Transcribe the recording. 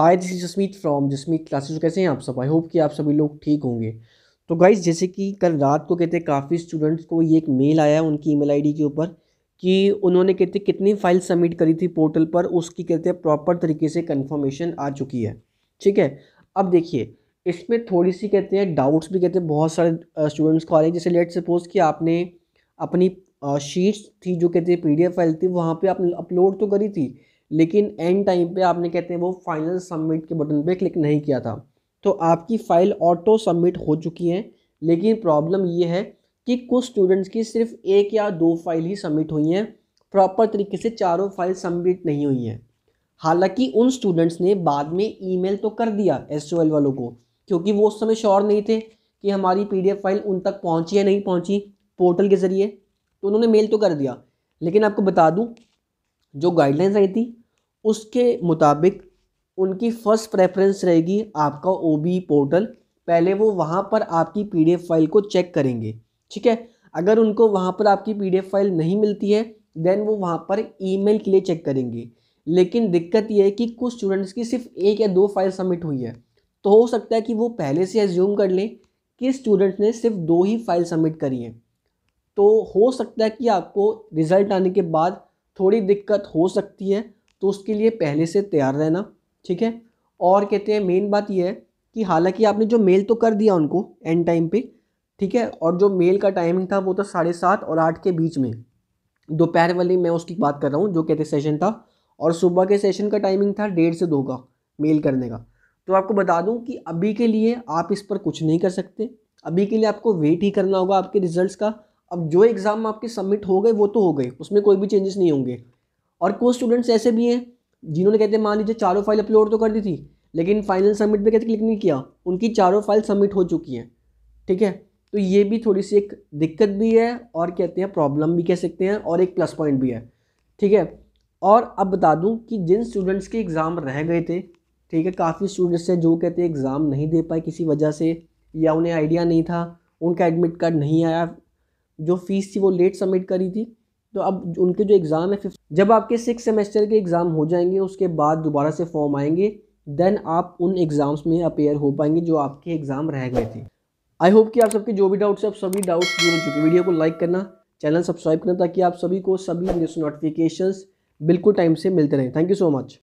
hi this is Jasmeet from Jasmeet classes कैसे हैं आप सब आई होप कि आप सभी लोग ठीक होंगे तो गाइज जैसे कि कल रात को कहते काफ़ी स्टूडेंट्स को ये एक मेल आया उनकी ईमेल आईडी के ऊपर कि उन्होंने कहते कितनी फाइल सबमिट करी थी पोर्टल पर उसकी कहते प्रॉपर तरीके से कन्फर्मेशन आ चुकी है ठीक है अब देखिए इसमें थोड़ी सी कहते हैं डाउट्स भी कहते हैं बहुत सारे स्टूडेंट्स को आ रहे हैं जैसे लेट सपोज कि आपने अपनी शीट्स थी जो कहते हैं पीडीएफ फाइल थी वहाँ पर आपने अपलोड तो करी थी लेकिन एंड टाइम पे आपने कहते हैं वो फाइनल सबमिट के बटन पे क्लिक नहीं किया था तो आपकी फ़ाइल ऑटो सबमिट हो चुकी है लेकिन प्रॉब्लम ये है कि कुछ स्टूडेंट्स की सिर्फ एक या दो फाइल ही सबमिट हुई हैं प्रॉपर तरीके से चारों फाइल सबमिट नहीं हुई हैं हालांकि उन स्टूडेंट्स ने बाद में ईमेल तो कर दिया एस वालों को क्योंकि वो उस समय श्योर नहीं थे कि हमारी पीडीएफ फाइल उन तक पहुंची या नहीं पहुंची पोर्टल के ज़रिए तो उन्होंने मेल तो कर दिया लेकिन आपको बता दूं जो गाइडलाइंस आई थी उसके मुताबिक उनकी फ़र्स्ट प्रेफरेंस रहेगी आपका ओ पोर्टल पहले वो वहाँ पर आपकी पी फाइल को चेक करेंगे ठीक है अगर उनको वहाँ पर आपकी पी फाइल नहीं मिलती है देन वो वहाँ पर ईमेल के लिए चेक करेंगे लेकिन दिक्कत यह है कि कुछ स्टूडेंट्स की सिर्फ एक या दो फाइल सबमिट हुई है तो हो सकता है कि वो पहले से एज्यूम कर लें कि स्टूडेंट ने सिर्फ दो ही फाइल सबमिट करी है तो हो सकता है कि आपको रिज़ल्ट आने के बाद थोड़ी दिक्कत हो सकती है तो उसके लिए पहले से तैयार रहना ठीक है और कहते हैं मेन बात यह है कि हालांकि आपने जो मेल तो कर दिया उनको एंड टाइम पे ठीक है और जो मेल का टाइमिंग था वो था साढ़े सात और आठ के बीच में दोपहर वाली मैं उसकी बात कर रहा हूँ जो कहते सेशन था और सुबह के सेशन का टाइमिंग था डेढ़ से दो का मेल करने का तो आपको बता दूँ कि अभी के लिए आप इस पर कुछ नहीं कर सकते अभी के लिए आपको वेट ही करना होगा आपके रिज़ल्ट का अब जो एग्ज़ाम आपके सबमिट हो गए वो तो हो गए उसमें कोई भी चेंजेस नहीं होंगे और कुछ स्टूडेंट्स ऐसे भी हैं जिन्होंने कहते हैं मान लीजिए चारों फाइल अपलोड तो कर दी थी लेकिन फाइनल सबमिट पे कहते क्लिक नहीं किया उनकी चारों फाइल सबमिट हो चुकी हैं ठीक है तो ये भी थोड़ी सी एक दिक्कत भी है और कहते हैं प्रॉब्लम भी कह सकते हैं और एक प्लस पॉइंट भी है ठीक है और अब बता दूं कि जिन स्टूडेंट्स के एग्ज़ाम रह गए थे ठीक है काफ़ी स्टूडेंट्स हैं जो कहते हैं एग्ज़ाम नहीं दे पाए किसी वजह से या उन्हें आइडिया नहीं था उनका एडमिट कार्ड नहीं आया जो फ़ीस थी वो लेट सबमिट करी थी तो अब उनके जो एग्ज़ाम है फिफ्थ जब आपके सिक्स सेमेस्टर के एग्ज़ाम हो जाएंगे उसके बाद दोबारा से फॉर्म आएंगे देन आप उन एग्ज़ाम्स में अपेयर हो पाएंगे जो आपके एग्ज़ाम रह गए थे आई होप कि आप सबके जो भी डाउट्स हैं आप सभी डाउट्स दूर हो चुके हैं वीडियो को लाइक करना चैनल सब्सक्राइब करना ताकि आप सभी को सभी न्यूज़ बिल्कुल टाइम से मिलते रहें थैंक यू सो मच